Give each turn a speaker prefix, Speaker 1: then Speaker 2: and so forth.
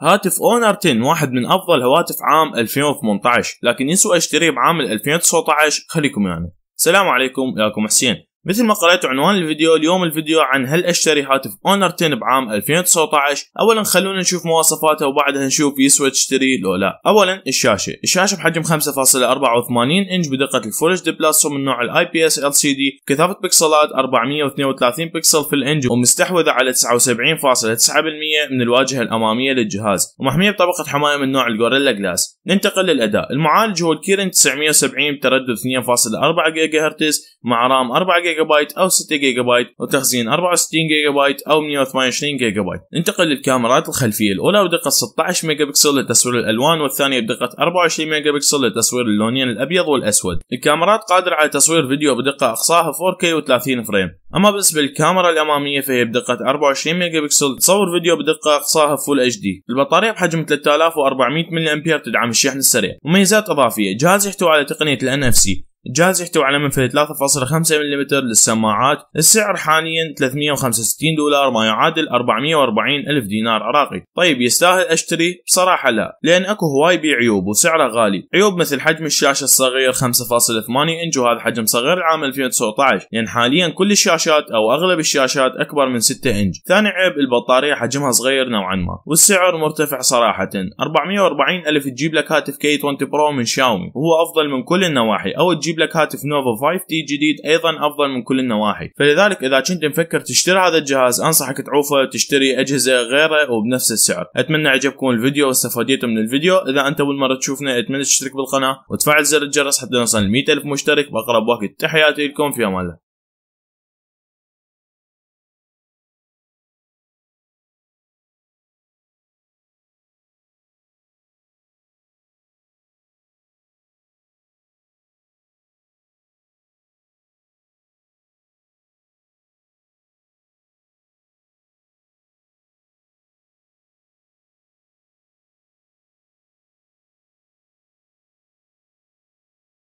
Speaker 1: هاتف اونر 10 واحد من افضل هواتف عام 2018 لكن يسوى اشتريه بعام 2019 خليكم يعني السلام عليكم ياكم حسين مثل ما قرأت عنوان الفيديو اليوم الفيديو عن هل اشتري هاتف اونر 10 بعام 2019 اولا خلونا نشوف مواصفاته وبعدها نشوف يسوى تشتري لو لا اولا الشاشة الشاشة بحجم 5.84 انش بدقة الفول اتش دي بلس ومن نوع الاي بي اس ال سي دي كثافة بكسلات 432 بكسل في الانج ومستحوذة على 79.9% من الواجهة الامامية للجهاز ومحمية بطبقة حماية من نوع الجوريلا جلاس ننتقل للاداء المعالج هو الكيرن 970 بتردد 2.4 جيجا هرتز مع رام 4 جيجا جيجا بايت او 6 جيجا بايت وتخزين 64 جيجا بايت او 128 جيجا بايت ننتقل للكاميرات الخلفيه الاولى بدقه 16 ميجا بكسل لتصوير الالوان والثانيه بدقه 24 ميجا بكسل لتصوير اللونين الابيض والاسود الكاميرات قادره على تصوير فيديو بدقه اقصاها 4K و30 فريم اما بالنسبه للكاميرا الاماميه فهي بدقه 24 ميجا بكسل تصور فيديو بدقه اقصاها فول اتش دي البطاريه بحجم 3400 ملي امبير تدعم الشحن السريع وميزات اضافيه جهاز يحتوي على تقنيه الان اف سي الجهاز يحتوي على منفذ 3.5 ملم للسماعات السعر حاليا 365 دولار ما يعادل 440 ألف دينار عراقي طيب يستاهل أشتري؟ بصراحة لا لأن أكو هواي بي عيوب وسعره غالي عيوب مثل حجم الشاشة الصغير 5.8 إنج وهذا حجم صغير العام 2019 لأن حاليا كل الشاشات أو أغلب الشاشات أكبر من 6 إنج ثاني عيب البطارية حجمها صغير نوعا ما والسعر مرتفع صراحة 440 ألف تجيب لك هاتف كي 20 برو من شاومي وهو أفضل من كل النواحي أو تجيب يجيب لك هاتف نوفا 5 تي جديد ايضا افضل من كل النواحي فلذلك اذا كنت مفكر تشتري هذا الجهاز انصحك تعوفه تشتري اجهزه غيره وبنفس السعر اتمنى عجبكم الفيديو واستفاديتم من الفيديو اذا انت اول مره تشوفنا اتمنى تشترك بالقناه وتفعل زر الجرس حتى نوصل الف مشترك باقرب وقت تحياتي لكم في امان الله